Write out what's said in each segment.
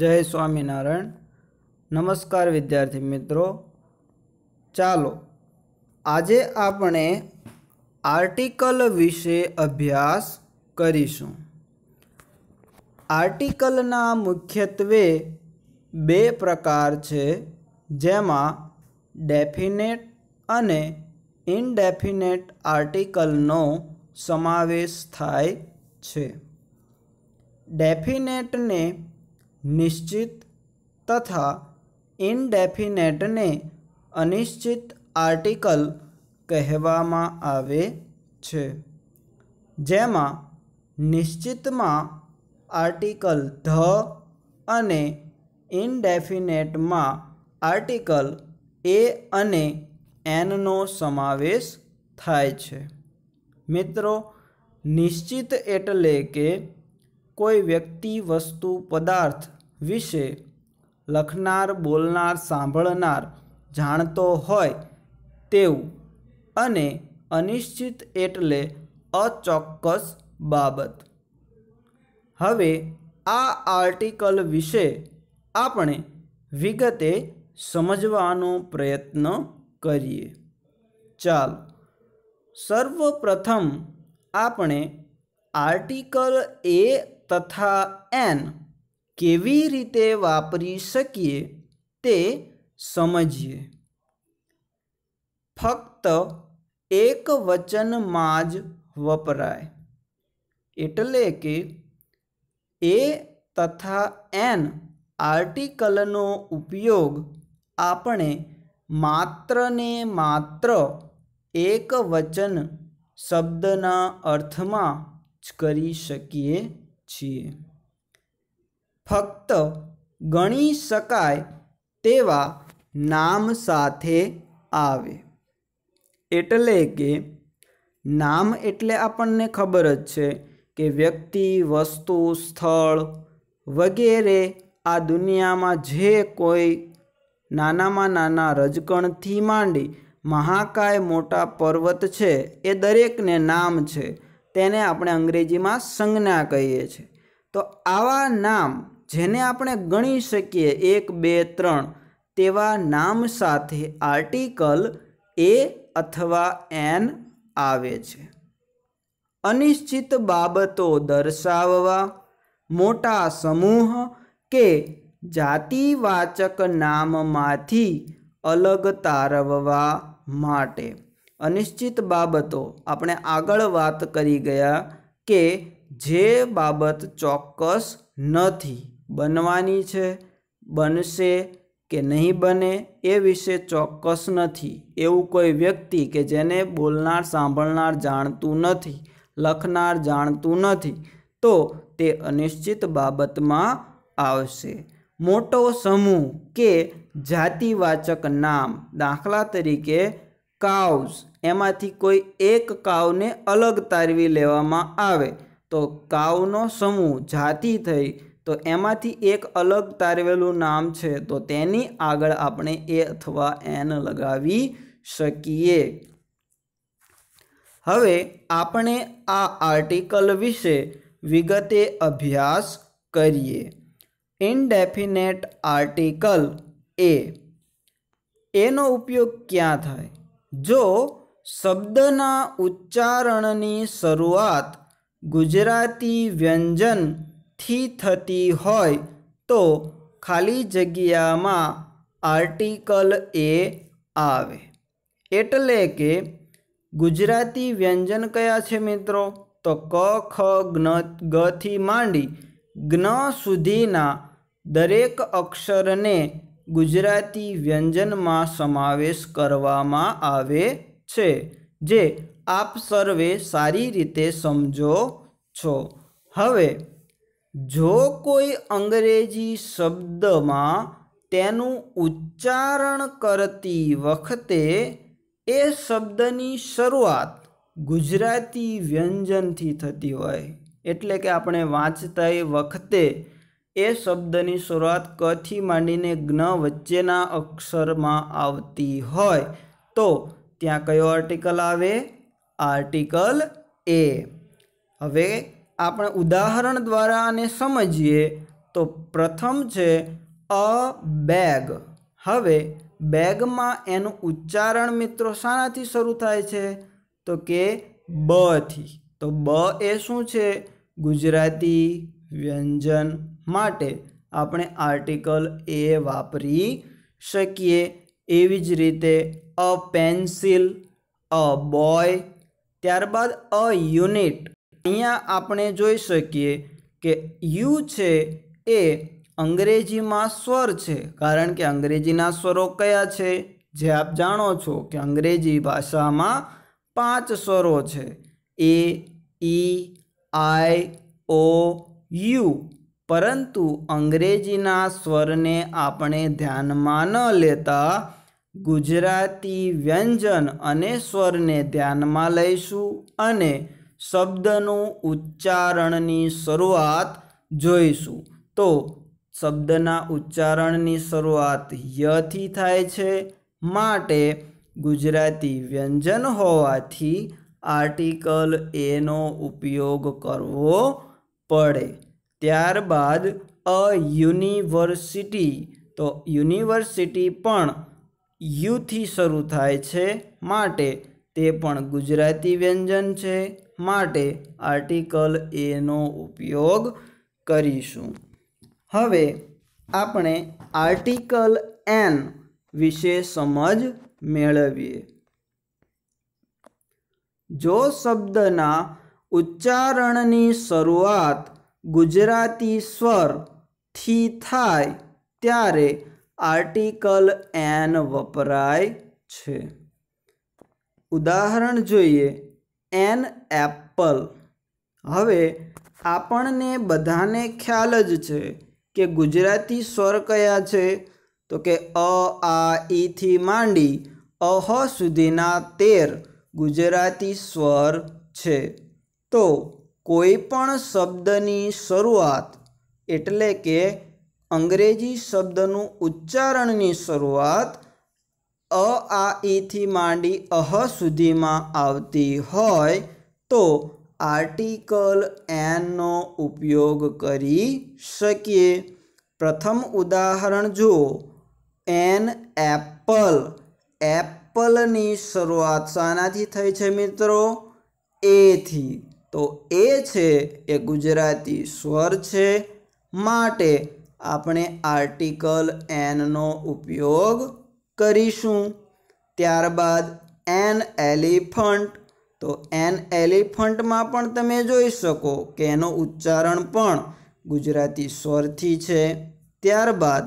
જય સ્વામિનારાયણ નમસ્કાર વિદ્યાર્થી મિત્રો ચાલો આજે આપણે આર્ટિકલ વિશે અભ્યાસ કરીશું આર્ટિકલના મુખ્યત્વે બે પ્રકાર છે જેમાં ડેફિનેટ અને ઇનડેફિનેટ આર્ટિકલનો સમાવેશ થાય છે ડેફિનેટને નિશ્ચિત તથા ઇનડેફિનેટને અનિશ્ચિત આર્ટિકલ કહેવામાં આવે છે જેમાં નિશ્ચિતમાં આર્ટિકલ ધ અને ઇનડેફિનેટમાં આર્ટિકલ એ અને એનનો સમાવેશ થાય છે મિત્રો નિશ્ચિત એટલે કે કોઈ વ્યક્તિ વસ્તુ પદાર્થ વિશે લખનાર બોલનાર સાંભળનાર જાણતો હોય તેવું અને અનિશ્ચિત એટલે અચોક્કસ બાબત હવે આ આર્ટિકલ વિશે આપણે વિગતે સમજવાનો પ્રયત્ન કરીએ ચાલો સર્વપ્રથમ આપણે આર્ટિકલ એ તથા એન કેવી રીતે વાપરી શકીએ તે સમજીએ ફક્ત એક વચનમાં જ વપરાય એટલે કે એ તથા એન આર્ટિકલનો ઉપયોગ આપણે માત્ર ને માત્ર એક વચન શબ્દના અર્થમાં જ કરી શકીએ છીએ ફક્ત ગણી શકાય તેવા નામ સાથે આવે એટલે કે નામ એટલે આપણને ખબર જ છે કે વ્યક્તિ વસ્તુ સ્થળ વગેરે આ દુનિયામાં જે કોઈ નાનામાં નાના રજકણથી માંડી મહાકાય મોટા પર્વત છે એ દરેકને નામ છે તેને આપણે અંગ્રેજીમાં સંજ્ઞા કહીએ છીએ તો આવા નામ જેને આપણે ગણી શકીએ એક બે ત્રણ તેવા નામ સાથે આર્ટિકલ એ અથવા એન આવે છે અનિશ્ચિત બાબતો દર્શાવવા મોટા સમૂહ કે જાતિવાચક નામમાંથી અલગ તારવવા માટે અનિશ્ચિત બાબતો આપણે આગળ વાત કરી ગયા કે જે બાબત ચોક્કસ નથી બનવાની છે બનશે કે નહીં બને એ વિશે ચોક્કસ નથી એવું કોઈ વ્યક્તિ કે જેને બોલનાર સાંભળનાર જાણતું નથી લખનાર જાણતું નથી તો તે અનિશ્ચિત બાબતમાં આવશે મોટો સમૂહ કે જાતિવાચક નામ દાખલા તરીકે કાઉઝ એમાંથી કોઈ એક કાવને અલગ તારવી લેવામાં આવે તો કાવનો સમૂહ જાતિ થઈ તો એમાંથી એક અલગ તારવેલું નામ છે તો તેની આગળ આપણે એ અથવા એન લગાવી શકીએ હવે આપણે આ આર્ટિકલ વિશે વિગતે અભ્યાસ કરીએ ઇનડેફિનેટ આર્ટિકલ એ એનો ઉપયોગ ક્યાં થાય જો શબ્દના ઉચ્ચારણની શરૂઆત ગુજરાતી વ્યંજન થી થતી હોય તો ખાલી જગ્યામાં આર્ટિકલ એ આવે એટલે કે ગુજરાતી વ્યંજન કયા છે મિત્રો તો ક ખ જ્ઞ ગથી માંડી જ્ઞ સુધીના દરેક અક્ષરને ગુજરાતી વ્યંજનમાં સમાવેશ કરવામાં આવે છે જે આપ સર્વે સારી રીતે સમજો છો હવે જો કોઈ અંગ્રેજી શબ્દમાં તેનું ઉચ્ચારણ કરતી વખતે એ શબ્દની શરૂઆત ગુજરાતી વ્યંજનથી થતી હોય એટલે કે આપણે વાંચતા એ વખતે એ શબ્દની શરૂઆત કથી માંડીને જ્ઞ વચ્ચેના અક્ષરમાં આવતી હોય તો ત્યાં કયો આર્ટિકલ આવે આર્ટિકલ એ હવે આપણે ઉદાહરણ દ્વારા આને સમજીએ તો પ્રથમ છે અ બેગ હવે બેગમાં એનું ઉચ્ચારણ મિત્રો શાનાથી શરૂ થાય છે તો કે બથી તો બ એ શું છે ગુજરાતી વ્યંજન માટે આપણે આર્ટિકલ એ વાપરી શકીએ એવી જ રીતે અ પેન્સિલ અ બોય ત્યારબાદ અ યુનિટ અહીંયા આપણે જોઈ શકીએ કે યુ છે એ અંગ્રેજીમાં સ્વર છે કારણ કે અંગ્રેજીના સ્વરો કયા છે જે આપ જાણો છો કે અંગ્રેજી ભાષામાં પાંચ સ્વરો છે એ ઈ આઈ ઓ યુ પરંતુ અંગ્રેજીના સ્વરને આપણે ધ્યાનમાં ન લેતા ગુજરાતી વ્યંજન અને સ્વરને ધ્યાનમાં લઈશું અને શબ્દનું ઉચ્ચારણની શરૂઆત જોઈશું તો શબ્દના ઉચ્ચારણની શરૂઆત યથી થાય છે માટે ગુજરાતી વ્યંજન હોવાથી આર્ટિકલ એનો ઉપયોગ કરવો પડે ત્યારબાદ અ યુનિવર્સિટી તો યુનિવર્સિટી પણ યુથી શરૂ થાય છે માટે તે પણ ગુજરાતી વ્યંજન છે માટે આર્ટિકલ એનો ઉપયોગ કરીશું હવે આપણે આર્ટિકલ એન વિશે સમજ મેળવીએ જો શબ્દના ઉચ્ચારણની શરૂઆત ગુજરાતી સ્વરથી થાય ત્યારે આર્ટિકલ એન વપરાય છે ઉદાહરણ જોઈએ એન એપલ હવે આપણને બધાને ખ્યાલ જ છે કે ગુજરાતી સ્વર કયા છે તો કે અ આ ઈથી માંડી અહ સુધીના તેર ગુજરાતી સ્વર છે તો કોઈ પણ શબ્દની શરૂઆત એટલે કે અંગ્રેજી શબ્દનું ઉચ્ચારણની શરૂઆત અ આ ઈથી માંડી અહ સુધીમાં આવતી હોય તો આર્ટિકલ એનનો ઉપયોગ કરી શકીએ પ્રથમ ઉદાહરણ જો એન એપલ એપલની શરૂઆત શાનાથી થઈ છે મિત્રો એથી તો એ છે એ ગુજરાતી સ્વર છે માટે આપણે આર્ટિકલ એનનો ઉપયોગ કરીશું ત્યારબાદ એન એલિફન્ટ તો એન એલિફન્ટમાં પણ તમે જોઈ શકો કે એનો ઉચ્ચારણ પણ ગુજરાતી સ્વરથી છે ત્યારબાદ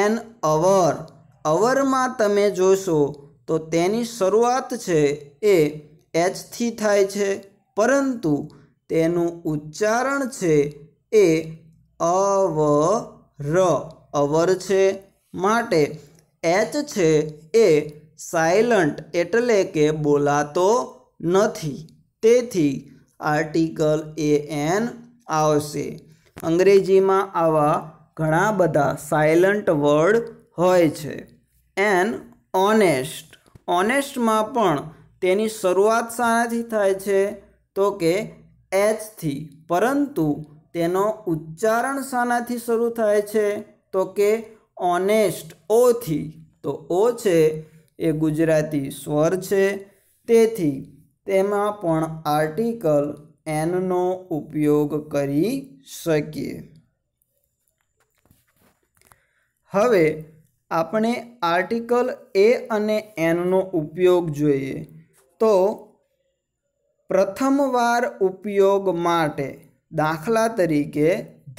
એન અવર અવરમાં તમે જોશો તો તેની શરૂઆત છે એ એચથી થાય છે પરંતુ તેનું ઉચ્ચારણ છે એ અવર અવર છે માટે એચ છે એ સાયલન્ટ એટલે કે બોલાતો નથી તેથી આર્ટિકલ એ એન આવશે અંગ્રેજીમાં આવા ઘણા બધા સાયલન્ટ વર્ડ હોય છે એન ઓનેસ્ટ ઓનેસ્ટમાં પણ તેની શરૂઆત શાનાથી થાય છે તો કે એચથી પરંતુ તેનો ઉચ્ચારણ શાનાથી શરૂ થાય છે તો કે ઓનેસ્ટ ઓથી તો ઓ છે એ ગુજરાતી સ્વર છે તેથી તેમાં પણ આર્ટિકલ એનનો ઉપયોગ કરી શકીએ હવે આપણે આર્ટિકલ એ અને એનનો ઉપયોગ જોઈએ તો પ્રથમવાર ઉપયોગ માટે દાખલા તરીકે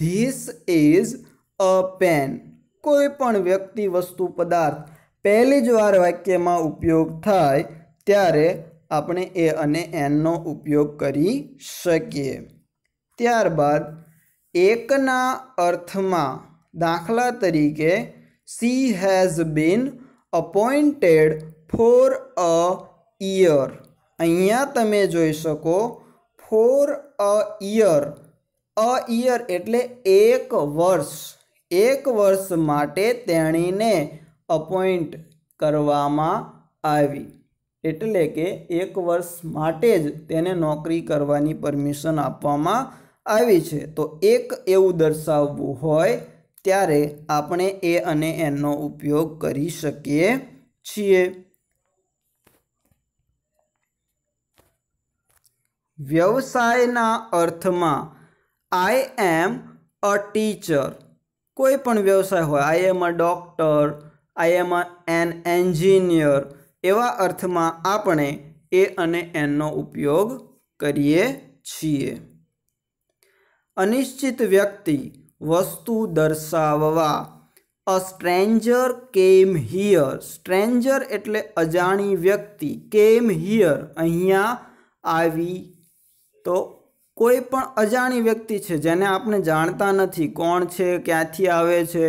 ધીસ ઇઝ અ પેન કોઈ પણ વ્યક્તિ વસ્તુ પદાર્થ પહેલી જ વાર વાક્યમાં ઉપયોગ થાય ત્યારે આપણે એ અને એનનો ઉપયોગ કરી શકીએ ત્યારબાદ એકના અર્થમાં દાખલા તરીકે she has been appointed for a year અહીંયા તમે જોઈ શકો for a year a year એટલે એક વર્ષ એક વર્ષ માટે તેણીને અપોઇન્ટ કરવામાં આવી એટલે કે એક વર્ષ માટે જ તેને નોકરી કરવાની પરમિશન આપવામાં આવી છે તો એક એવું દર્શાવવું હોય ત્યારે આપણે એ અને એનો ઉપયોગ કરી શકીએ છીએ વ્યવસાયના અર્થમાં આઈ એમ અ ટીચર કોઈ પણ વ્યવસાય હોય I am a doctor I am a an engineer એવા અર્થમાં આપણે એ અને એનનો ઉપયોગ કરીએ છીએ અનિશ્ચિત વ્યક્તિ વસ્તુ દર્શાવવા a stranger came here stranger એટલે અજાણી વ્યક્તિ કેમ હિયર અહીંયા આવી તો કોઈ પણ અજાણી વ્યક્તિ છે જેને આપણે જાણતા નથી કોણ છે ક્યાંથી આવે છે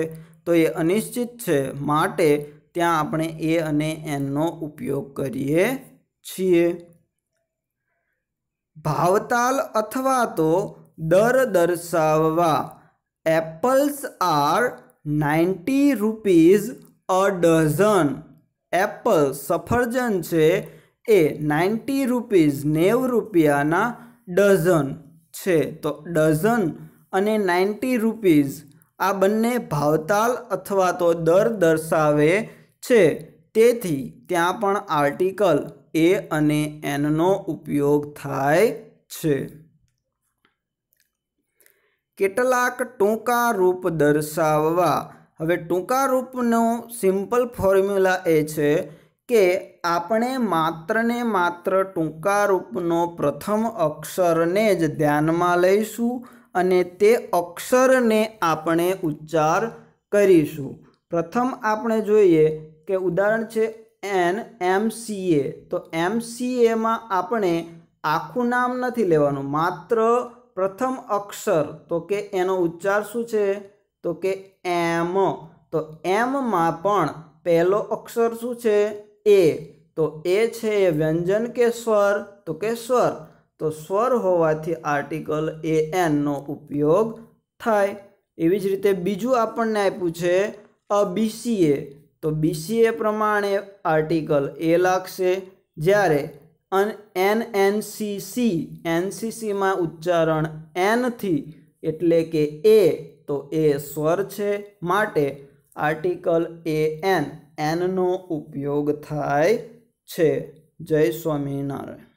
તો એ અનિશ્ચિત છે માટે ત્યાં આપણે એ અને એનનો ઉપયોગ કરીએ છીએ ભાવતાલ અથવા તો દર દર્શાવવા apples are ninety rupees a dozen apple સફરજન છે એ નાઇન્ટી રૂપીઝ નેવ રૂપિયાના ડઝન છે તો ડઝન અને નાઇન્ટી રૂપીઝ આ બંને ભાવતાલ અથવા તો દર દર્શાવે છે તેથી ત્યાં પણ આર્ટિકલ એ અને એનનો ઉપયોગ થાય છે કેટલાક ટૂંકા રૂપ દર્શાવવા હવે ટૂંકા રૂપનો સિમ્પલ ફોર્મ્યુલા એ છે કે આપણે માત્ર ને માત્ર ટૂંકા રૂપનો પ્રથમ અક્ષરને જ ધ્યાનમાં લઈશું અને તે અક્ષરને આપણે ઉચ્ચાર કરીશું પ્રથમ આપણે જોઈએ કે ઉદાહરણ છે એન એમ સી એ તો એમ સી એમાં આપણે આખું નામ નથી લેવાનું માત્ર પ્રથમ અક્ષર તો કે એનો ઉચ્ચાર શું છે તો કે એમ તો એમમાં પણ પહેલો અક્ષર શું છે એ તો એ છે એ વ્યંજન કે સ્વર તો કે સ્વર તો સ્વર હોવાથી આર્ટિકલ એ એનનો ઉપયોગ થાય એવી જ રીતે બીજું આપણને આપ્યું છે અબીસીએ તો બીસીએ પ્રમાણે આર્ટિકલ એ લાગશે જ્યારે અન એન એન એનસીસી એનસીસીમાં ઉચ્ચારણ એનથી એટલે કે એ તો એ સ્વર છે માટે આર્ટિકલ એ એન એનનો ઉપયોગ થાય છે જય સ્વામિનારાયણ